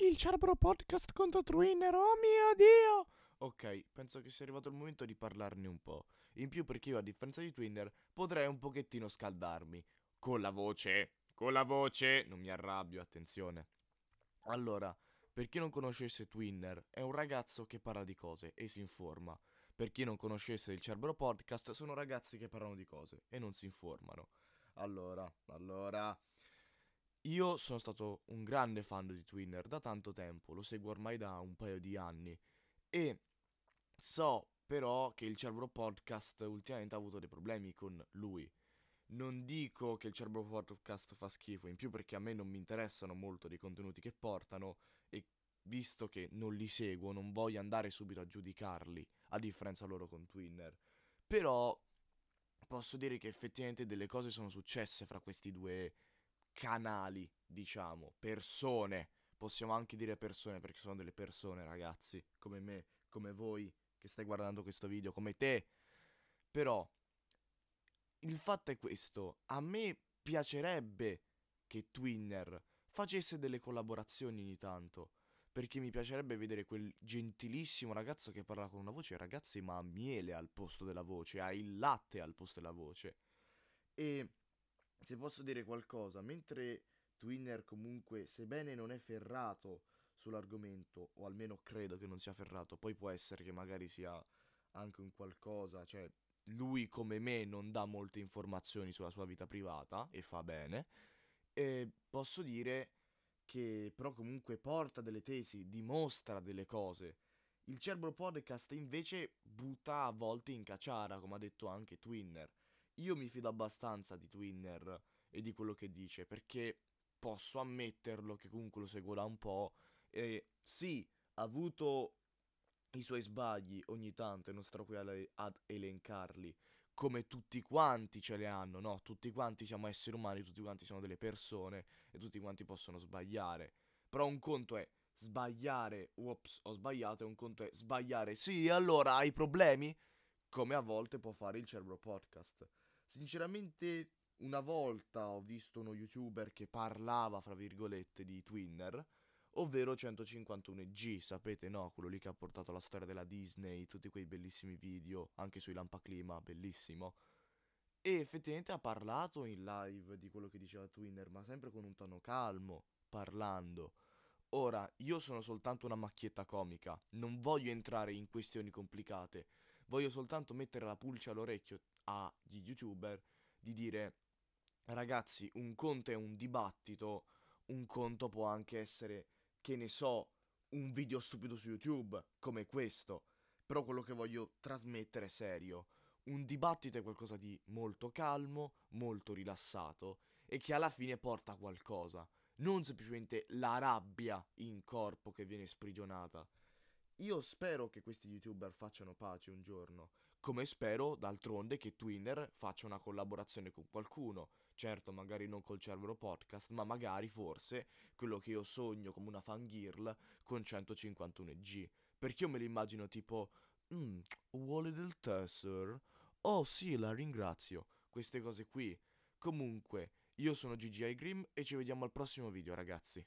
Il Cerbero Podcast contro Twinner, oh mio Dio! Ok, penso che sia arrivato il momento di parlarne un po'. In più perché io, a differenza di Twinner, potrei un pochettino scaldarmi. Con la voce, con la voce! Non mi arrabbio, attenzione. Allora, per chi non conoscesse Twinner, è un ragazzo che parla di cose e si informa. Per chi non conoscesse il Cerbero Podcast, sono ragazzi che parlano di cose e non si informano. Allora, allora... Io sono stato un grande fan di Twinner da tanto tempo, lo seguo ormai da un paio di anni e so però che il Cerbro Podcast ultimamente ha avuto dei problemi con lui. Non dico che il Cerbro Podcast fa schifo, in più perché a me non mi interessano molto dei contenuti che portano e visto che non li seguo non voglio andare subito a giudicarli, a differenza loro con Twinner. Però posso dire che effettivamente delle cose sono successe fra questi due canali, diciamo, persone. Possiamo anche dire persone perché sono delle persone, ragazzi, come me, come voi che stai guardando questo video, come te. Però il fatto è questo, a me piacerebbe che Twinner facesse delle collaborazioni ogni tanto, perché mi piacerebbe vedere quel gentilissimo ragazzo che parla con una voce, ragazzi, ma ha miele al posto della voce, ha il latte al posto della voce. E se posso dire qualcosa, mentre Twinner comunque, sebbene non è ferrato sull'argomento, o almeno credo che non sia ferrato, poi può essere che magari sia anche un qualcosa, cioè lui come me non dà molte informazioni sulla sua vita privata e fa bene, e posso dire che però comunque porta delle tesi, dimostra delle cose. Il Cerbro Podcast invece butta a volte in cacciara, come ha detto anche Twinner io mi fido abbastanza di Twinner e di quello che dice, perché posso ammetterlo che comunque lo seguo da un po', e sì, ha avuto i suoi sbagli ogni tanto, e non starò qui ad elencarli, come tutti quanti ce le hanno, no? Tutti quanti siamo esseri umani, tutti quanti sono delle persone e tutti quanti possono sbagliare. Però un conto è sbagliare, ops, ho sbagliato, e un conto è sbagliare, sì, allora hai problemi? Come a volte può fare il Cerbro Podcast. Sinceramente, una volta ho visto uno youtuber che parlava, fra virgolette, di Twinner, ovvero 151G, sapete no, quello lì che ha portato la storia della Disney, tutti quei bellissimi video, anche sui lampaclima, bellissimo. E effettivamente ha parlato in live di quello che diceva Twinner, ma sempre con un tono calmo, parlando. Ora, io sono soltanto una macchietta comica, non voglio entrare in questioni complicate voglio soltanto mettere la pulce all'orecchio agli youtuber di dire ragazzi un conto è un dibattito, un conto può anche essere che ne so un video stupido su YouTube come questo, però quello che voglio trasmettere è serio. Un dibattito è qualcosa di molto calmo, molto rilassato e che alla fine porta a qualcosa non semplicemente la rabbia in corpo che viene sprigionata, io spero che questi youtuber facciano pace un giorno, come spero d'altronde che Twinner faccia una collaborazione con qualcuno, certo magari non col Cervero Podcast, ma magari forse quello che io sogno come una fangirl con 151G, perché io me l'immagino tipo, mm, vuole del tè sir? Oh sì, la ringrazio, queste cose qui. Comunque, io sono GGI Grim e ci vediamo al prossimo video ragazzi.